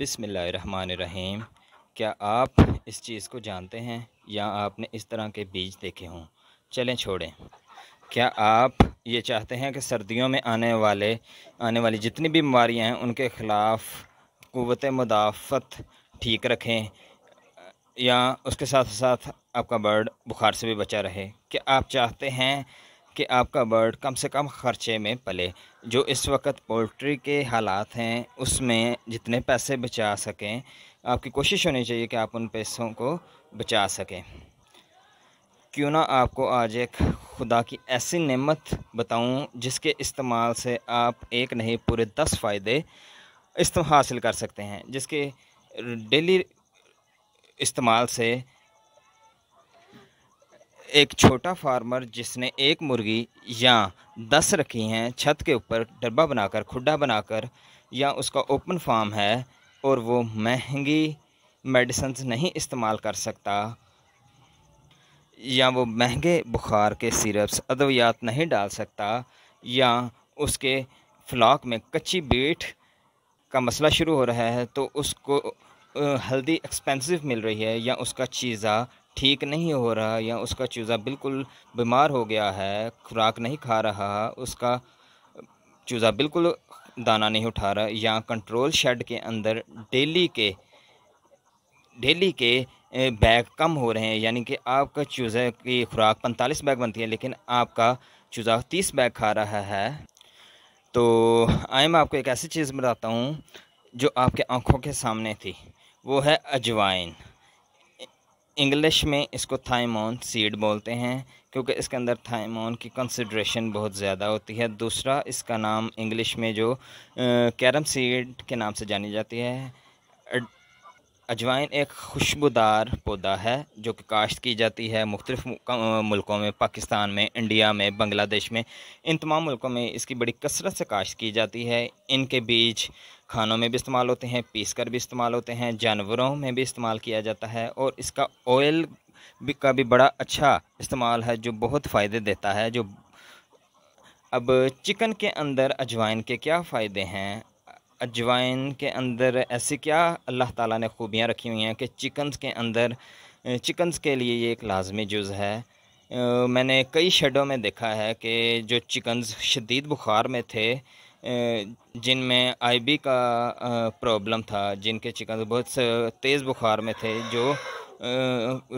बिसमीम क्या आप इस चीज़ को जानते हैं या आपने इस तरह के बीज देखे हों चलें छोड़ें क्या आप ये चाहते हैं कि सर्दियों में आने वाले आने वाली जितनी भी बीमारियाँ हैं उनके ख़िलाफ़ क़वत मुदाफ़त ठीक रखें या उसके साथ साथ आपका बर्ड बुखार से भी बचा रहे क्या आप चाहते हैं कि आपका बर्ड कम से कम ख़र्चे में पले जो इस वक्त पोल्ट्री के हालात हैं उसमें जितने पैसे बचा सकें आपकी कोशिश होनी चाहिए कि आप उन पैसों को बचा सकें क्यों ना आपको आज एक खुदा की ऐसी नेमत बताऊं जिसके इस्तेमाल से आप एक नहीं पूरे दस फ़ायदे हासिल कर सकते हैं जिसके डेली इस्तेमाल से एक छोटा फार्मर जिसने एक मुर्गी या दस रखी हैं छत के ऊपर डब्बा बनाकर खुडा बनाकर या उसका ओपन फार्म है और वो महंगी मेडिसन नहीं इस्तेमाल कर सकता या वो महंगे बुखार के सिरप्स अद्वियात नहीं डाल सकता या उसके फ्लाक में कच्ची बीट का मसला शुरू हो रहा है तो उसको हल्दी एक्सपेंसिव मिल रही है या उसका चीज़ा ठीक नहीं हो रहा या उसका चूज़ा बिल्कुल बीमार हो गया है खुराक नहीं खा रहा उसका चूज़ा बिल्कुल दाना नहीं उठा रहा या कंट्रोल शेड के अंदर डेली के डेली के बैग कम हो रहे हैं यानी कि आपका चूज़ा की खुराक 45 बैग बनती है लेकिन आपका चूज़ा 30 बैग खा रहा है तो आए मैं आपको एक ऐसी चीज़ बताता हूँ जो आपके आँखों के सामने थी वो है अजवाइन इंग्लिश में इसको थाइमोन सीड बोलते हैं क्योंकि इसके अंदर थाइमोन की कंसिड्रेशन बहुत ज़्यादा होती है दूसरा इसका नाम इंग्लिश में जो कैरम सीड के नाम से जानी जाती है अजवाइन एक खुशबूदार पौधा है जो कि काश्त की जाती है मुख्तलिफ मुल्कों में पाकिस्तान में इंडिया में बंग्लादेश में इन तमाम मुल्कों में इसकी बड़ी कसरत से काश्त की जाती है इनके बीज खानों में भी इस्तेमाल होते हैं पीस कर भी इस्तेमाल होते हैं जानवरों में भी इस्तेमाल किया जाता है और इसका ऑयल भी का भी बड़ा अच्छा इस्तेमाल है जो बहुत फ़ायदे देता है जो अब चिकन के अंदर अजवाइन के क्या फ़ायदे हैं अजवाइन के अंदर ऐसी क्या अल्लाह ताला ने खूबियाँ रखी हुई हैं कि चिकन के अंदर चिकन के लिए ये एक लाजमी जुज़ है मैंने कई शेडों में देखा है कि जो चिकन्स शदीद बुखार में थे जिनमें आईबी का प्रॉब्लम था जिनके चिकन तो बहुत तेज़ बुखार में थे जो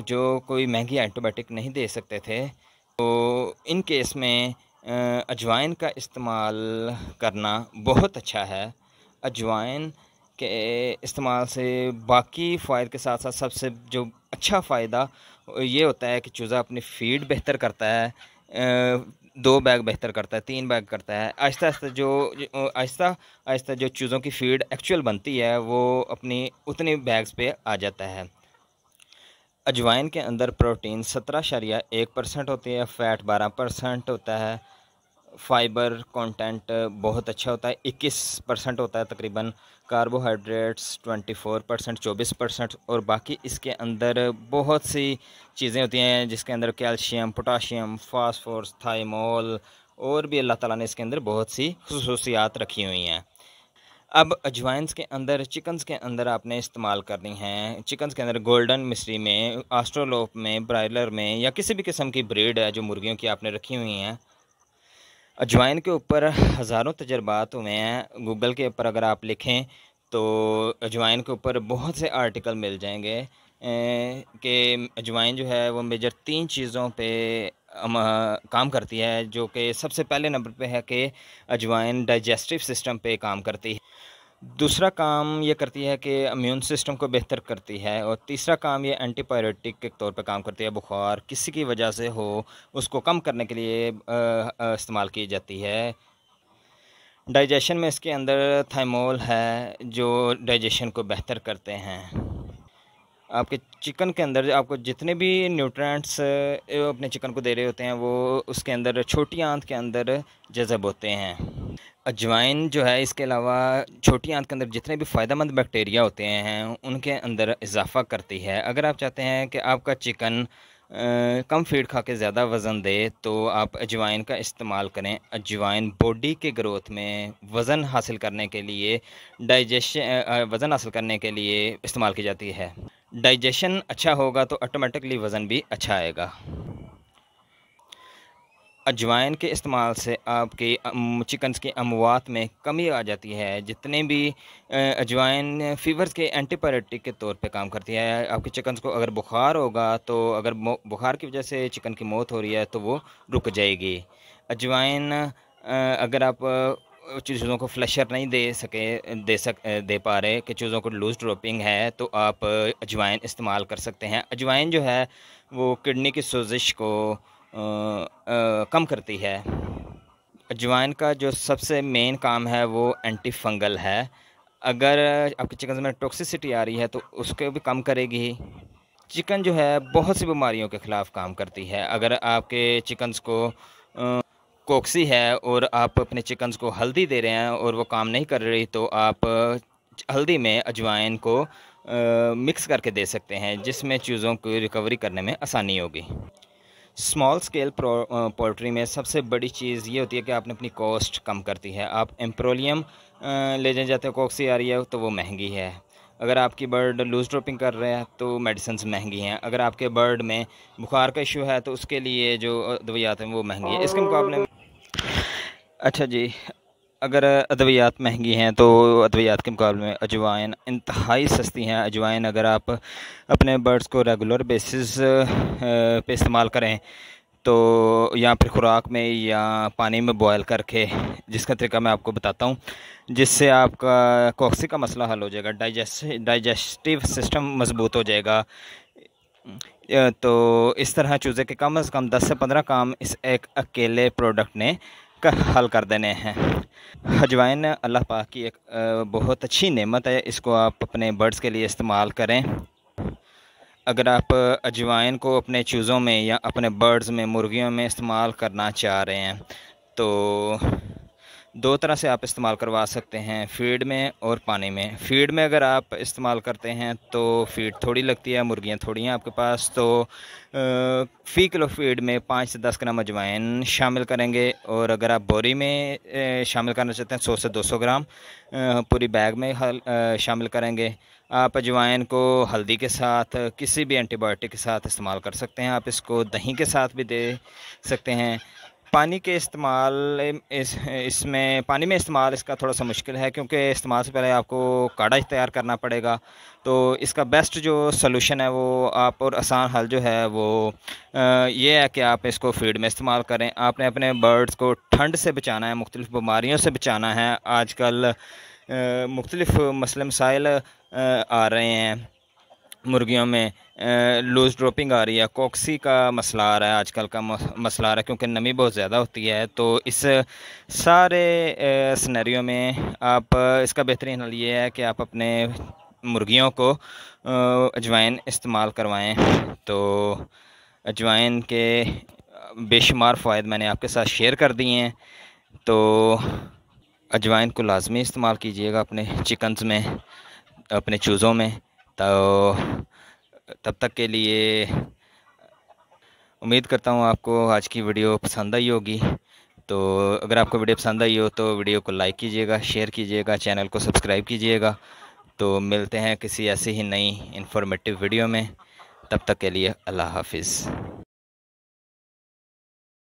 जो कोई महंगी एंटीबायोटिक नहीं दे सकते थे तो इन केस में अजवाइन का इस्तेमाल करना बहुत अच्छा है अजवाइन के इस्तेमाल से बाकी फ़ायदे के साथ साथ सबसे जो अच्छा फ़ायदा ये होता है कि चूज़ा अपनी फीड बेहतर करता है दो बैग बेहतर करता है तीन बैग करता है आहिस्ता आहिस्ता जो आहिस्ता आहिस्ता जो चीज़ों की फीड एक्चुअल बनती है वो अपनी उतनी बैग्स पे आ जाता है अजवाइन के अंदर प्रोटीन सत्रह शरिया एक परसेंट होती है फ़ैट बारह परसेंट होता है फाइबर कंटेंट बहुत अच्छा होता है 21 परसेंट होता है तकरीबन कार्बोहाइड्रेट्स 24 परसेंट चौबीस परसेंट और बाकी इसके अंदर बहुत सी चीज़ें होती हैं जिसके अंदर कैल्शियम पोटाशियम फास्फोरस थाइमोल और भी अल्लाह ताला ने इसके अंदर बहुत सी खसूसियात रखी हुई हैं अब अजवाइंस के अंदर चिकन्स के अंदर आपने इस्तेमाल करनी है चिकन्स के अंदर गोल्डन मिश्री में आस्ट्रोलोप में ब्रायलर में या किसी भी किस्म की ब्रीड है जो मुर्गियों की आपने रखी हुई हैं अजवाइन के ऊपर हज़ारों तजर्बात हुए हैं गूगल के ऊपर अगर आप लिखें तो अजवाइन के ऊपर बहुत से आर्टिकल मिल जाएंगे कि अजवाइन जो है वो मेजर तीन चीज़ों पे काम करती है जो कि सबसे पहले नंबर पे है कि अजवाइन डाइजेस्टिव सिस्टम पे काम करती है दूसरा काम ये करती है कि इम्यून सिस्टम को बेहतर करती है और तीसरा काम ये एंटीबायोटिक के तौर पे काम करती है बुखार किसी की वजह से हो उसको कम करने के लिए इस्तेमाल की जाती है डाइजेशन में इसके अंदर थाइमोल है जो डाइजेशन को बेहतर करते हैं आपके चिकन के अंदर आपको जितने भी न्यूट्रेंट्स अपने चिकन को दे रहे होते हैं वो उसके अंदर छोटी आंत के अंदर जज़ब होते हैं अजवाइन जो है इसके अलावा छोटी आंत के अंदर जितने भी फ़ायदेमंद बैक्टीरिया होते हैं उनके अंदर इजाफा करती है अगर आप चाहते हैं कि आपका चिकन कम फीड खा के ज़्यादा वज़न दे तो आप अजवाइन का इस्तेमाल करें अजवाइन बॉडी के ग्रोथ में वज़न हासिल करने के लिए डाइजेशन वज़न हासिल करने के लिए इस्तेमाल की जाती है डाइजेशन अच्छा होगा तो ऑटोमेटिकली वज़न भी अच्छा आएगा अजवाइन के इस्तेमाल से आपके चिकन्स के अमवात में कमी आ जाती है जितने भी अजवाइन फीवर्स के एंटीपायरेटिक के तौर पे काम करती है आपके चिकन्स को अगर बुखार होगा तो अगर बुखार की वजह से चिकन की मौत हो रही है तो वो रुक जाएगी अजवाइन अगर आप चीज़ों को फ्लशर नहीं दे सके दे सक दे पा रहे कि चीज़ों को लूज ड्रॉपिंग है तो आप अजवाइन इस्तेमाल कर सकते हैं अजवाइन जो है वो किडनी की सोजिश को कम करती है अजवाइन का जो सबसे मेन काम है वो एंटी फंगल है अगर आपके चिकन में टॉक्सिसिटी आ रही है तो उसको भी कम करेगी चिकन जो है बहुत सी बीमारियों के ख़िलाफ़ काम करती है अगर आपके चिकन्स को कोक्सी है और आप अपने चिकन्स को हल्दी दे रहे हैं और वो काम नहीं कर रही तो आप हल्दी में अजवाइन को आ, मिक्स करके दे सकते हैं जिसमें चीज़ों की रिकवरी करने में आसानी होगी स्मॉल स्केल पोल्ट्री में सबसे बड़ी चीज़ ये होती है कि आपने अपनी कॉस्ट कम करती है आप एम्प्रोलियम uh, ले जाए जाते हो कोक्सी आ रही है तो वो महंगी है अगर आपकी बर्ड लूज ड्रॉपिंग कर रहे हैं तो मेडिसिन महंगी हैं अगर आपके बर्ड में बुखार का इशू है तो उसके लिए जो uh, दवाइयात हैं वो महंगी है इसके मुकाबले में अच्छा जी अगर अद्वियात महंगी हैं तो अद्वियात के मुकाबले में अजवाइन इंतहाई सस्ती हैं अजवाइन अगर आप अपने बर्ड्स को रेगुलर बेसिस पे इस्तेमाल करें तो या फिर खुराक में या पानी में बॉयल करके जिसका तरीका मैं आपको बताता हूँ जिससे आपका कोक्सी का मसला हल हो जाएगा डाइजेस्ट डाइजेस्टिव सिस्टम मजबूत हो जाएगा तो इस तरह चूज़े के कम से कम 10 से 15 काम इस एक अकेले प्रोडक्ट ने कर हल कर देने हैं अजवाइन अल्लाह पाक की एक बहुत अच्छी नेमत है इसको आप अपने बर्ड्स के लिए इस्तेमाल करें अगर आप अजवाइन को अपने चूज़ों में या अपने बर्ड्स में मुर्गियों में इस्तेमाल करना चाह रहे हैं तो दो तरह से आप इस्तेमाल करवा सकते हैं फीड में और पानी में फीड में अगर आप इस्तेमाल करते हैं तो फीड थोड़ी लगती है मुर्गियाँ थोड़ी हैं आपके पास तो फ़ी किलो फीड में पाँच से दस ग्राम अजवाइन शामिल करेंगे और अगर आप बोरी में शामिल करना चाहते हैं सौ से दो सौ ग्राम पूरी बैग में हल, शामिल करेंगे आप अजवाइन को हल्दी के साथ किसी भी एंटीबायोटिक के साथ इस्तेमाल कर सकते हैं आप इसको दही के साथ भी दे सकते हैं पानी के इस्तेमाल इस इसमें पानी में इस्तेमाल इसका थोड़ा सा मुश्किल है क्योंकि इस्तेमाल से पहले आपको काढ़ा तैयार करना पड़ेगा तो इसका बेस्ट जो सलूशन है वो आप और आसान हल जो है वो ये है कि आप इसको फीड में इस्तेमाल करें आपने अपने बर्ड्स को ठंड से बचाना है मुख्तलिफ़ बीमारियों से बचाना है आजकल मुख्तलिफ़ मसले मसाइल आ रहे हैं मुर्गियों में लूज़ ड्रॉपिंग आ रही है कोक्सी का मसला आ रहा है आजकल का मसला आ रहा है क्योंकि नमी बहुत ज़्यादा होती है तो इस सारे सिनेरियो में आप इसका बेहतरीन हल ये है कि आप अपने मुर्गियों को अजवाइन इस्तेमाल करवाएं तो अजवाइन के बेशुमार फ़ायद मैंने आपके साथ शेयर कर दिए हैं तो अजवाइन को लाजमी इस्तेमाल कीजिएगा अपने चिकन्स में अपने चूज़ों में तो तब तक के लिए उम्मीद करता हूँ आपको आज की वीडियो पसंद आई होगी तो अगर आपको वीडियो पसंद आई हो तो वीडियो को लाइक कीजिएगा शेयर कीजिएगा चैनल को सब्सक्राइब कीजिएगा तो मिलते हैं किसी ऐसी ही नई इन्फॉर्मेटिव वीडियो में तब तक के लिए अल्लाह हाफिज़